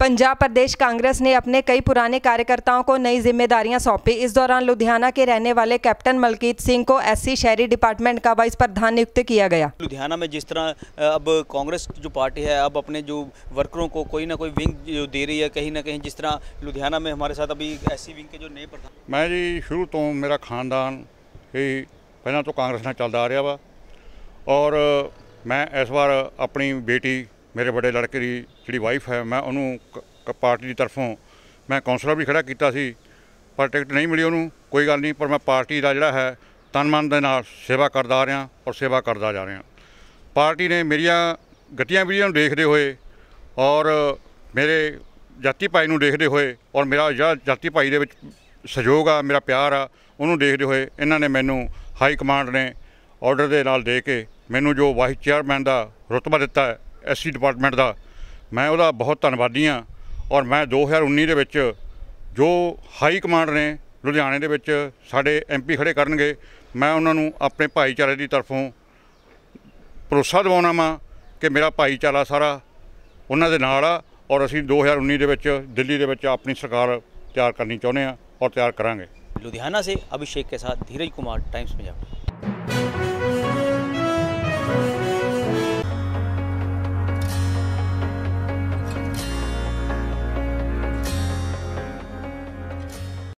पंजाब प्रदेश कांग्रेस ने अपने कई पुराने कार्यकर्ताओं को नई जिम्मेदारियां सौंपी इस दौरान लुधियाना के रहने वाले कैप्टन मलकीत सिंह को एससी शहरी डिपार्टमेंट का वाइस प्रधान नियुक्त किया गया लुधियाना में जिस तरह अब कांग्रेस जो पार्टी है अब अपने जो वर्करों को कोई ना कोई विंग जो दे रही है कहीं ना कहीं जिस तरह लुधियाना में हमारे साथ अभी एस विंग के जो नए प्रधान मैं जी शुरू तो मेरा खानदान ही पहला तो कांग्रेस ਨਾਲ चलता आ रहा वा और मैं इस बार अपनी बेटी ਮੇਰੇ ਵੱਡੇ ਲੜਕੇ ਦੀ ਜਿਹੜੀ ਵਾਈਫ ਹੈ ਮੈਂ ਉਹਨੂੰ ਪਾਰਟੀ ਦੀ ਤਰਫੋਂ ਮੈਂ ਕਾਉਂਸਲਰ ਵੀ ਖੜਾ ਕੀਤਾ ਸੀ ਪਰ ਟਿਕਟ ਨਹੀਂ ਮਿਲੀ ਉਹਨੂੰ ਕੋਈ ਗੱਲ ਨਹੀਂ ਪਰ ਮੈਂ ਪਾਰਟੀ ਦਾ ਜਿਹੜਾ ਹੈ ਤਨ ਮਨ ਦੇ ਨਾਲ ਸੇਵਾ ਕਰਦਾ ਆ ਰਿਹਾ ਔਰ ਸੇਵਾ ਕਰਦਾ ਜਾ ਰਿਹਾ ਪਾਰਟੀ ਨੇ ਮੇਰੀਆਂ ਗਤੀਆਂ ਵੀ ਨੂੰ ਦੇਖਦੇ ਹੋਏ ਔਰ ਮੇਰੇ ਜਾਤੀ ਭਾਈ ਨੂੰ ਦੇਖਦੇ ਹੋਏ ਔਰ ਮੇਰਾ ਜਿਹੜਾ ਜਾਤੀ ਭਾਈ ਦੇ ਵਿੱਚ ਸਹਿਯੋਗ ਆ ਮੇਰਾ ਪਿਆਰ ਆ ਉਹਨੂੰ ਦੇਖਦੇ ਹੋਏ ਇਹਨਾਂ ਨੇ ਮੈਨੂੰ ਹਾਈ ਕਮਾਂਡ ਨੇ ਆਰਡਰ ਦੇ ਨਾਲ ਦੇ ਕੇ ਮੈਨੂੰ ਜੋ ਵਾਈਸ ਚੇਅਰਮੈਨ ਦਾ ਰਤਬਾ ਦਿੱਤਾ ਹੈ ਐਸਸੀ ਡਿਪਾਰਟਮੈਂਟ ਦਾ ਮੈਂ ਉਹਦਾ ਬਹੁਤ ਧੰਨਵਾਦੀ ਹਾਂ ਔਰ ਮੈਂ 2019 ਦੇ ਵਿੱਚ ਜੋ ਹਾਈ ਕਮਾਂਡ ਨੇ ਲੁਧਿਆਣੇ ਦੇ ਵਿੱਚ ਸਾਡੇ ਐਮਪੀ ਖੜੇ ਕਰਨਗੇ ਮੈਂ ਉਹਨਾਂ ਨੂੰ ਆਪਣੇ ਭਾਈਚਾਰੇ ਦੀ ਤਰਫੋਂ ਭਰੋਸਾ ਦਿਵਾਉਣਾ ਮਾ ਕਿ ਮੇਰਾ ਭਾਈਚਾਰਾ ਸਾਰਾ ਉਹਨਾਂ ਦੇ ਨਾਲ ਆ ਔਰ ਅਸੀਂ 2019 ਦੇ ਵਿੱਚ ਦਿੱਲੀ ਦੇ ਵਿੱਚ ਆਪਣੀ ਸਰਕਾਰ ਤਿਆਰ ਕਰਨੀ ਚਾਹੁੰਦੇ ਆ ਔਰ ਤਿਆਰ ਕਰਾਂਗੇ ਲੁਧਿਆਣਾ ਸੇ ਅਭਿਸ਼ੇਕ ਕੇ ਸਾਥ ਧੀਰਜ ਕੁਮਾਰ ਟਾਈਮਸ ਪੰਜਾਬ